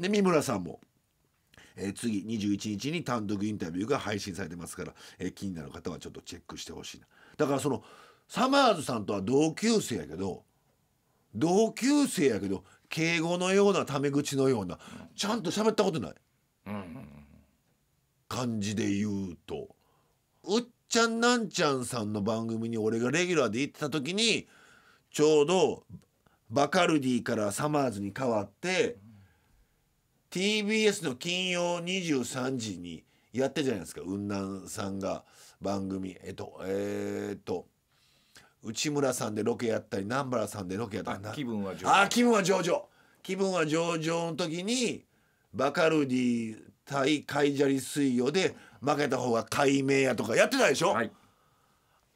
で三村さんもえー、次21日に単独インタビューが配信されてますから、えー、気になる方はちょっとチェックしてほしいなだからそのサマーズさんとは同級生やけど同級生やけど敬語のようなタメ口のようなちゃんと喋ったことない、感じで言うとうっちゃんなんちゃんさんの番組に俺がレギュラーで行ってた時にちょうどバカルディからサマーズに変わって TBS の金曜23時にやってじゃないですか雲南さんが番組えっとえー、っと内村さんでロケやったり南原さんでロケやったり気分は上々あ気分は上々気分は上々の時にバカルディ対カイジャリ水曜で負けた方が解明やとかやってたでしょ、はい、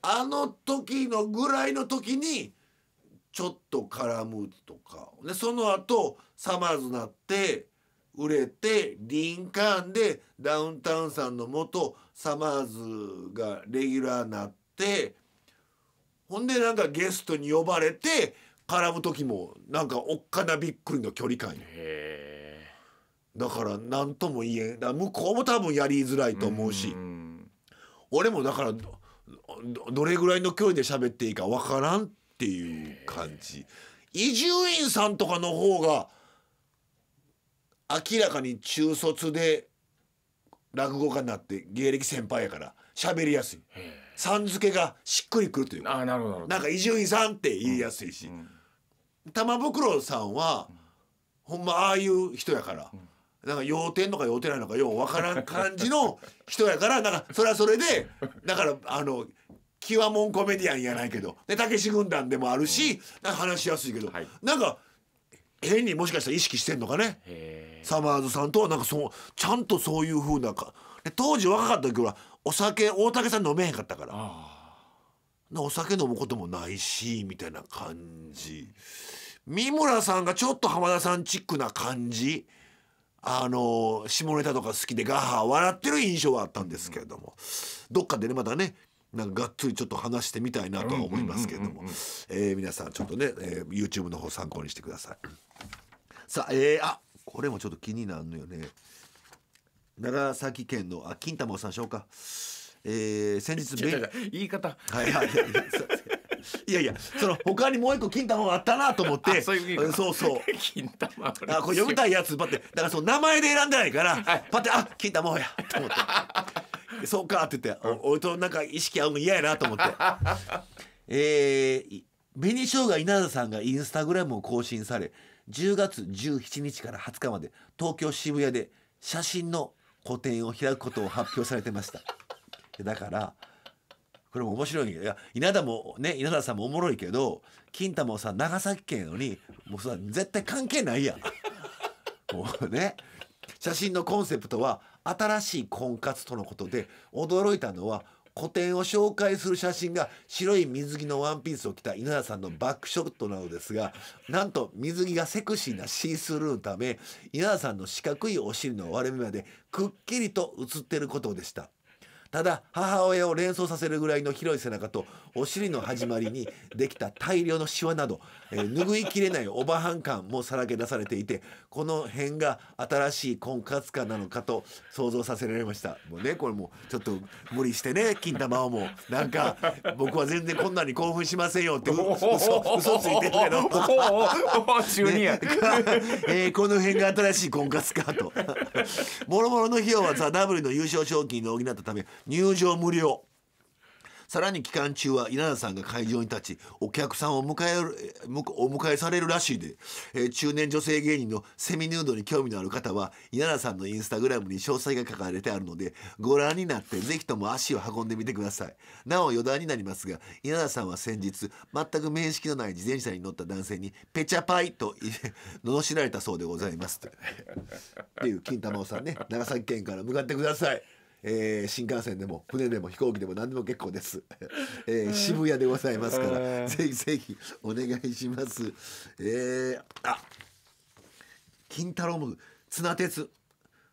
あの時のぐらいの時にちょっと絡むとかでその後サマーズなって売れてリンカーンでダウンタウンさんの元サマーズがレギュラーなってほんでなんかゲストに呼ばれて絡む時もなんかおっかなびっくりの距離感だから何とも言えん向こうも多分やりづらいと思うし俺もだからどれぐらいの距離で喋っていいか分からんっていう感じ伊集院さんとかの方が。明らかに中卒で落語家になって芸歴先輩やから喋りやすいさん付けがしっくりくるというかあなるほどなんか伊集院さんって言いやすいし、うんうん、玉袋さんは、ほんまああいう人やから。なんか要点のか要点ないのかようわからん感じの人やからなんかそれはそれでだからあの極もんコメディアンやないけどでたけし軍団でもあるし、なんか話しやすいけど、はい、なんか変にもしかしたら意識してんのかねサマーズさんとはなんかそうちゃんとそういうふうなか当時若かった時はお酒大竹さん飲めへんかったからお酒飲むこともないしみたいな感じ三村さんがちょっと浜田さんチックな感じあの下ネタとか好きでガハ笑ってる印象はあったんですけれども、どっかでねまたねなんかがっつりちょっと話してみたいなとは思いますけれども、え皆さんちょっとね、えー、YouTube の方参考にしてください。さあ、えー、あこれもちょっと気になるのよね。長崎県のあ金玉さんしょうか。えー、先日言い方はいはいいやいやその他にもう一個金玉があったなと思って そうそうそう金玉あこれ読みたいやつ待ってだからその名前で選んでないから、はい、パってあ金玉やと思って。「そうか」って言って、俺となんか意識合うの嫌やなと思って えー、紅生姜稲田さんがインスタグラムを更新され10月17日から20日まで東京渋谷で写真の個展を開くことを発表されてました だからこれも面白いいや稲田もね稲田さんもおもろいけど金太もさ長崎県のにもうさ絶対関係ないやん もうね写真のコンセプトは新しい婚活とのことで驚いたのは古典を紹介する写真が白い水着のワンピースを着た稲田さんのバックショットなのですがなんと水着がセクシーなシースルーのため稲田さんの四角いお尻の割れ目までくっきりと写っていることでした。ただ母親を連想させるぐらいの広い背中とお尻の始まりにできた大量のシワなど、えー、拭いきれないおばはん感もさらけ出されていてこの辺が新しい婚活家なのかと想像させられましたもうねこれもちょっと無理してね金玉をもうなんか 僕は全然こんなに興奮しませんよって嘘嘘ついてるけどね、えー、この辺が新しい婚活家ともろもろの費用はザ・ルの優勝賞金で補ったため入場無料さらに期間中は稲田さんが会場に立ちお客さんを迎えるお迎えされるらしいで、えー、中年女性芸人のセミヌードに興味のある方は稲田さんのインスタグラムに詳細が書かれてあるのでご覧になってぜひとも足を運んでみてくださいなお余談になりますが稲田さんは先日全く面識のない自転車に乗った男性に「ペチャパイ」と 罵られたそうでございますっていう金玉さんね長崎県から向かってくださいえー、新幹線でも船でも飛行機でも何でも結構です、えー、渋谷でございますから、ぜひぜひお願いします、えー、あ金太郎も綱鉄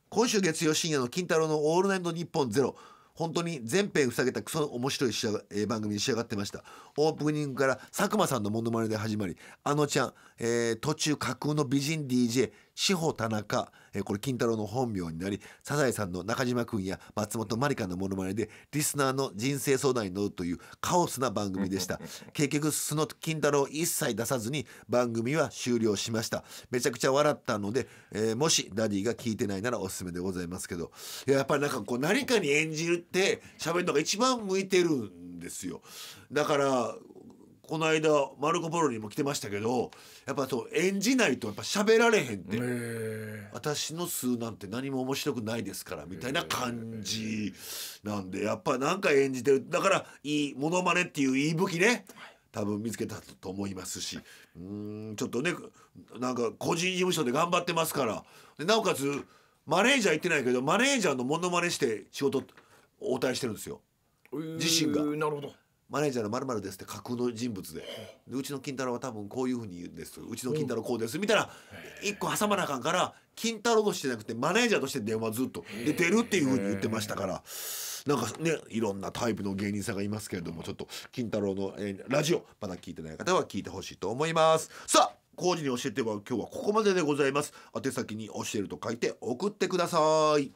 今週月曜深夜の金太郎の「オールナイトニッポンゼロ本当に全編塞げたクソ面白い仕上、えー、番組に仕上がってましたオープニングから佐久間さんのモノマネで始まりあのちゃん、えー、途中架空の美人 DJ 志保田中、えー、これ金太郎の本名になり、サザエさんの中島君や松本まりかのモノマネで、リスナーの人生相談に乗るというカオスな番組でした。結局、その金太郎一切出さずに番組は終了しました。めちゃくちゃ笑ったので、えー、もしダディが聞いてないならおすすめでございますけど、やっぱりなんかこう何かに演じるって喋るのが一番向いてるんですよ。だから、この間マルコ・ポロにも来てましたけどやっぱそう演じないとやっぱ喋られへんって私の数なんて何も面白くないですからみたいな感じなんでやっぱなんか演じてるだからいいものまねっていういい武器ね多分見つけたと思いますしうんちょっとねなんか個人事務所で頑張ってますからなおかつマネージャー行ってないけどマネージャーのものまねして仕事応対してるんですよ自身が。なるほどマネージャーのまるまるですって架空の人物ででうちの金太郎は多分こういうふうに言うんですうちの金太郎こうです見たら一個挟まなあかんから金太郎としてじゃなくてマネージャーとして電話ずっと出てるっていうふうに言ってましたからなんかねいろんなタイプの芸人さんがいますけれどもちょっと金太郎の、えー、ラジオまだ聞いてない方は聞いてほしいと思いますさあ工事に教えては今日はここまででございます宛先に教えると書いて送ってください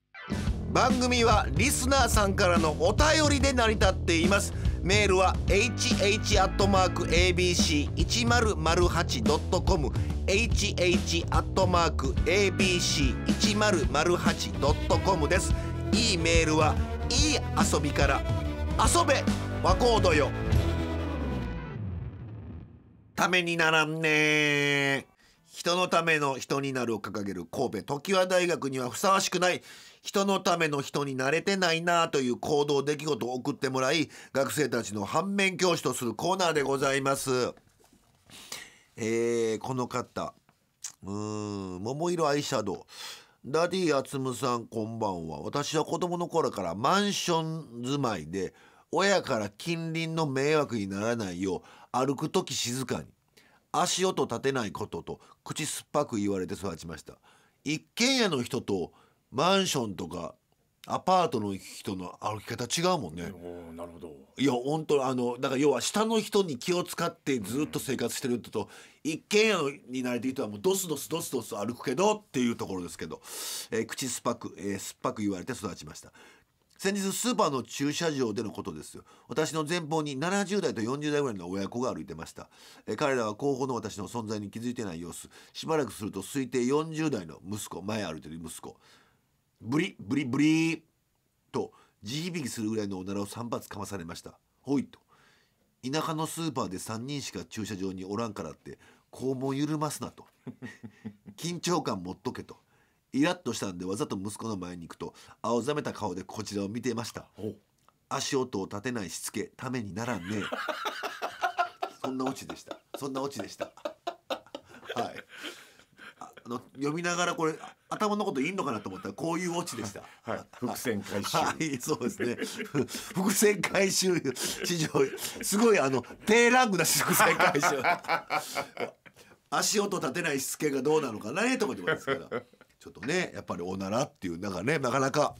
番組はリスナーさんからのお便りで成り立っていますメールは hh.abc1008.com hh.abc1008.com ですいいメールはいい遊びから遊べ和コードよためにならんね人のための人になるを掲げる神戸常盤大学にはふさわしくない人のための人に慣れてないなという行動出来事を送ってもらい学生たちの反面教師とするコーナーでございます。えー、この方うーん桃色アイシャドウダディあつむさんこんばんは私は子供の頃からマンション住まいで親から近隣の迷惑にならないよう歩く時静かに足音立てないことと口酸っぱく言われて育ちました一軒家の人とマンションとかアパートの人の歩き方違うもんね。なるほどいや本当あのだから要は下の人に気を使ってずっと生活してると、うん、一軒家に慣れてる人はもうドスドスドスドス歩くけどっていうところですけど、えー、口酸っぱく、えー、酸っぱく言われて育ちました。先日スーパーの駐車場でのことですよ私の前方に70代と40代ぐらいの親子が歩いてましたえ彼らは後方の私の存在に気づいてない様子しばらくすると推定40代の息子前歩いてる息子ブリブリブリと地響きするぐらいのおならを3発かまされましたほいと田舎のスーパーで3人しか駐車場におらんからって肛門緩ますなと 緊張感持っとけとイラッとしたんでわざと息子の前に行くと青ざめた顔でこちらを見ていました足音を立てないしつけためにならんね そんなオチでしたそんなオチでしたはいあの読みながらこれ頭のこといいのかなと思ったらこういうオチでした。はい、伏線回収。はい、そうですね。伏線回収史上すごいあの低ランクな伏線回収。足音立てないしつけがどうなのかなとかってことですから。ちょっとねやっぱりおならっていうなんかねなかなか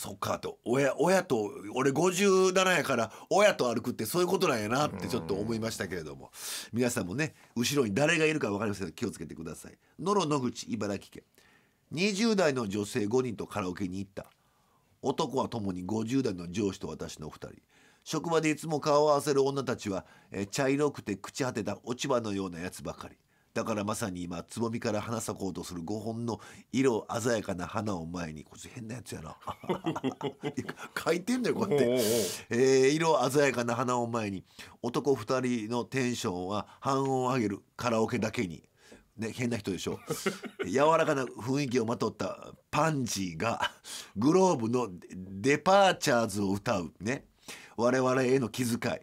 そっかと親親と俺57やから親と歩くってそういうことなんやなってちょっと思いましたけれども皆さんもね後ろに誰がいるか分かりませんが気をつけてください。野呂野口茨城県20代の女性5人とカラオケに行った男は共に50代の上司と私の2人職場でいつも顔を合わせる女たちは、え茶色くて朽ち果てた落ち葉のようなやつばかりだからまさに今つぼみから花咲こうとする5本の色鮮やかな花を前にこっち変なやつやな 書いてんだよこうやって、えー、色鮮やかな花を前に男2人のテンションは半音上げるカラオケだけに。ね、変な人でしょ 柔らかな雰囲気をまとったパンジーがグローブのデパーチャーズを歌うね我々への気遣い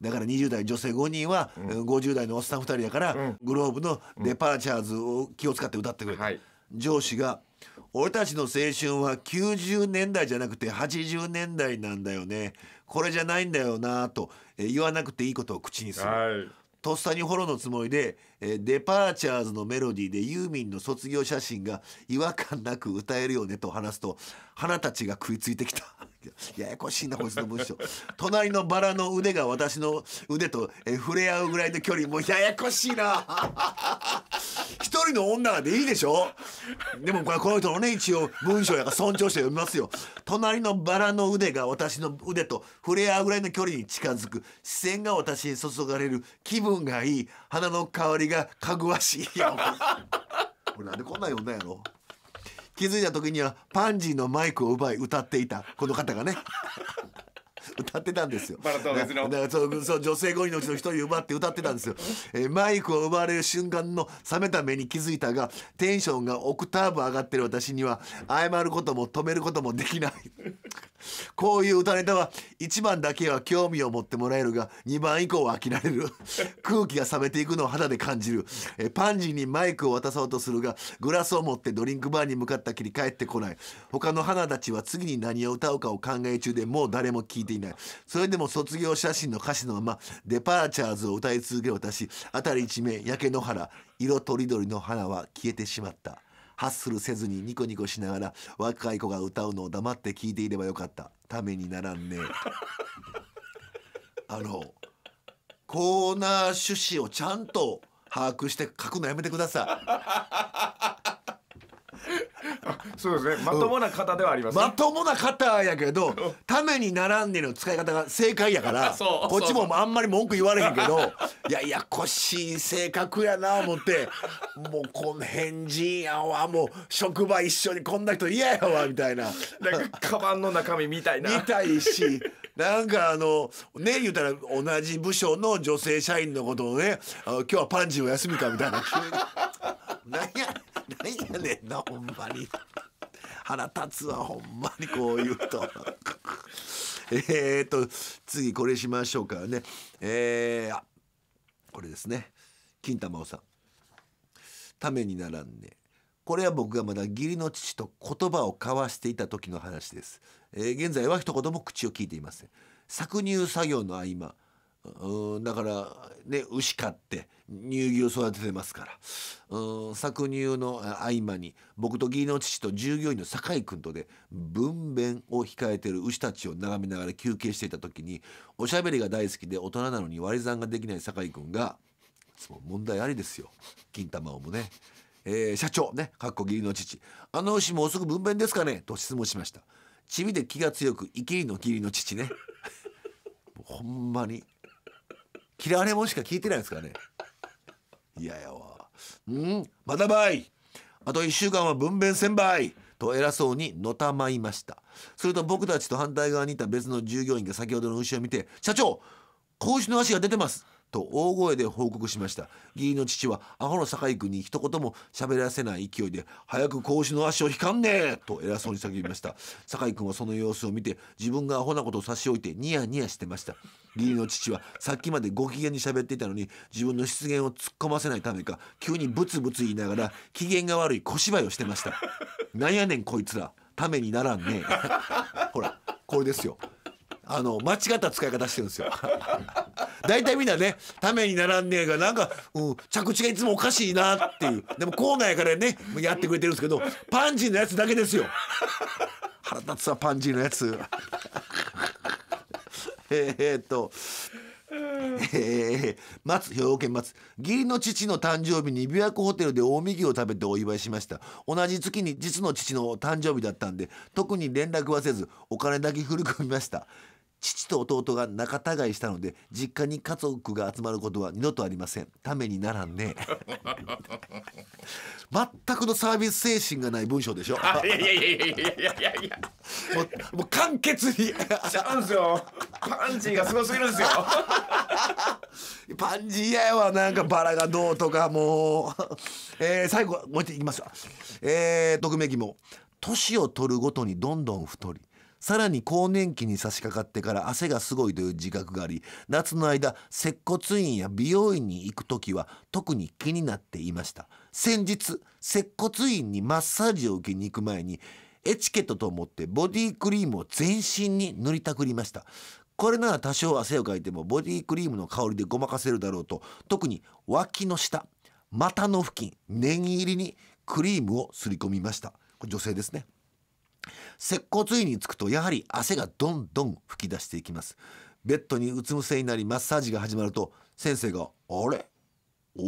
だから20代女性5人は、50代のおっさん2人だから、グローブの「デパーチャーズ」を気を使って歌ってくれ上司が「俺たちの青春は90年代じゃなくて80年代なんだよねこれじゃないんだよな」と、言わなくていいことを口にする。はいとっさにフォローのつもりで、デパーチャーズのメロディーでユーミンの卒業写真が違和感なく歌えるよねと話すと花たちが食いついてきた。ややこしいなこいつの文章隣のバラの腕が私の腕と、え触れ合うぐらいの距離もうややこしいな 一人の女がでいいでしょでもこれこの人のね一応文章やから尊重して読みますよ隣のバラの腕が私の腕と触れ合うぐらいの距離に近づく視線が私に注がれる気分がいい花の香りがかぐわしいよ れなんでこんなん読んだんやろ気づいた時にはパンジーのマイクを奪い歌っていたこの方がね 歌ってたんですよ。バラとの。だそうそう女性5人のうちの1人奪って歌ってたんですよ、えーマイクを奪われる瞬間の冷めた目に気づいたがテンションがオクターブ上がってる私には謝ることも止めることもできないこういう歌ネタは1番だけは興味を持ってもらえるが2番以降は飽きられる 空気が冷めていくのを肌で感じるえパンジーにマイクを渡そうとするがグラスを持ってドリンクバーに向かったきり帰ってこない他の花たちは次に何を歌うかを考え中でもう誰も聞いていないそれでも卒業写真の歌詞のまま「デパーチャーズ」を歌い続け私辺り一面焼け野原色とりどりの花は消えてしまった。ハッスルせずにニコニコしながら若い子が歌うのを黙って聞いていればよかったためにならんね あのコーナー趣旨をちゃんと把握して書くのやめてください そうですねまともな方ではあります、ね、まともな方やけど ためにならんねの使い方が正解やから こっちもあんまり文句言われへんけどいやいやこしい性格やな思ってもうこの変人やわもう職場一緒にこんな人嫌やわみたいななんかカバンの中身みたいなみたいしなんかあのね言うたら同じ部署の女性社員のことをね今日はパンジーお休みかみたいな何や何やねんなほんまに腹立つわほんまにこう言うと えっと次これしましょうかねえー、あこれですね金玉おさんためにならんねこれは僕がまだ義理の父と言葉を交わしていた時の話です、えー、現在は一言も口を聞いていません搾乳作業の合間うんだからね牛飼って乳牛育ててますからうん搾乳の合間に僕と義理の父と従業員の酒井君とで分娩を控えてる牛たちを眺めながら休憩していた時におしゃべりが大好きで大人なのに割り算ができない酒井君が「いつも問題ありですよ金玉をもね」えー、社長ねかっこ義理の父「あの牛もうすぐ分娩ですかね?」と質問しました。チビで気が強く生きりの義理の父ね ほんまに嫌われもしか聞いてないですからね嫌ややわうんまたばいあと1週間は分娩せんばいと偉そうにのたまいましたすると僕たちと反対側にいた別の従業員が先ほどの牛を見て「社長子牛の足が出てます」と大声で報告しました義理の父はアホの酒井君に一言も喋らせない勢いで「早く格子の足を引かんねえ!」と偉そうに叫びました酒井君はその様子を見て自分がアホなことを差し置いてニヤニヤしてました義理の父はさっきまでご機嫌に喋っていたのに自分の失言を突っ込ませないためか急にブツブツ言いながら機嫌が悪い小芝居をしてましたなんやねんこいつらためにならんねほらこれですよあの間違った使い方してるんですよ 大体みんなねためにならんねえがなんか、うん、着地がいつもおかしいなっていうでもコーナーやからねやってくれてるんですけどパンジーのやつだけですよ腹立つわパンジーのやつ えっとえー、松兵庫県松義理の父の誕生日に琵琶湖ホテルで大麦を食べてお祝いしました同じ月に実の父の誕生日だったんで特に連絡はせずお金だけ振り込みました父と弟が仲違いしたので実家に家族が集まることは二度とありませんためにならんね 全くのサービス精神がない文章でしょいやいやいやいやいやいやいやもうもう簡潔になんですよパンジーがすごすぎるんですよパンジー嫌やわなんかバラがどうとかもう、えー、最後もう一回いきますよえー、匿名希望年を取るごとにどんどん太りさらに更年期に差し掛かってから汗がすごいという自覚があり夏の間接骨院や美容院に行く時は特に気になっていました先日接骨院にマッサージを受けに行く前にエチケットと思ってボディクリームを全身に塗りたくりましたこれなら多少汗をかいてもボディクリームの香りでごまかせるだろうと特に脇の下股の付近念入りにクリームをすり込みましたこれ女性ですね接骨院に着くとやはり汗がどんどん吹き出していきますベッドにうつ伏せになりマッサージが始まると先生が「あれお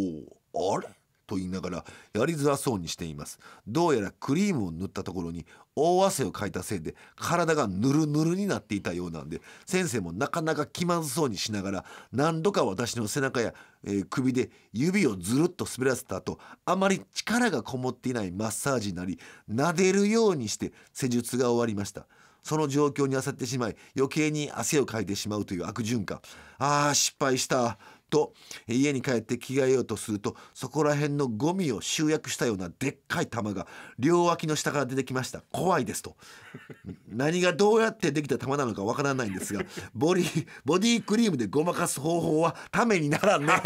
おあれと言いながらやりづらそうにしていますどうやらクリームを塗ったところに大汗をかいたせいで体がぬるぬるになっていたようなんで先生もなかなか気まずそうにしながら何度か私の背中や、えー、首で指をずるっと滑らせた後あまり力がこもっていないマッサージになり撫でるようにして施術が終わりましたその状況に焦ってしまい余計に汗をかいてしまうという悪循環ああ失敗したと家に帰って着替えようとするとそこら辺のゴミを集約したようなでっかい玉が両脇の下から出てきました怖いですと 何がどうやってできた玉なのかわからないんですが ボディボディクリームでごまかす方法はためにならんね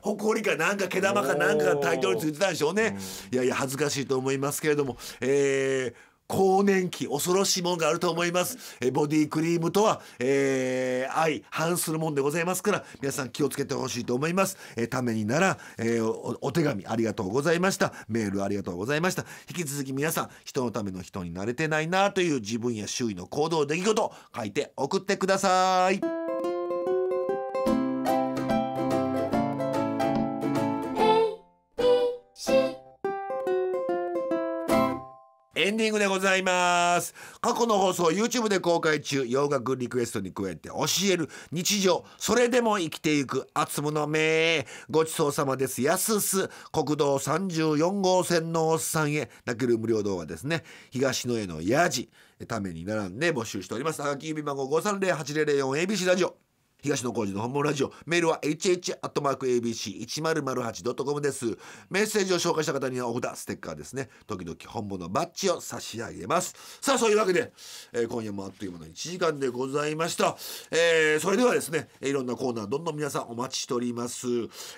ほこりかなんか毛玉かなんかが大量についてたんでしょうねいやいや恥ずかしいと思いますけれどもえー更年期恐ろしいものがあると思います、えボディクリームとは、えー、相反するもんでございますから皆さん気をつけてほしいと思います、えー、ためになら、えー、お手紙ありがとうございましたメールありがとうございました引き続き皆さん人のための人になれてないなという自分や周囲の行動出来事書いて送ってくださいディングでございます過去の放送 YouTube で公開中洋楽リクエストに加えて教える日常それでも生きていく厚むのめごちそうさまですやすす国道34号線のおっさんへ泣ける無料動画ですね東野へのやじために並んで募集しております。あがき指番号 530-8004ABC ラジオ。東野幸治の本物ラジオメールは hh.abc1008.com ですメッセージを紹介した方にはお札ステッカーですね時々本物バッジを差し上げますさあそういうわけで、えー、今夜もあっという間の1時間でございました、えー、それではですねいろんなコーナーどんどん皆さんお待ちしております、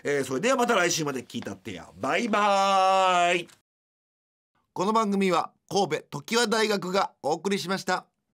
えー、それではまた来週まで聞いたってやバイバイこの番組は神戸常盤大学がお送りしました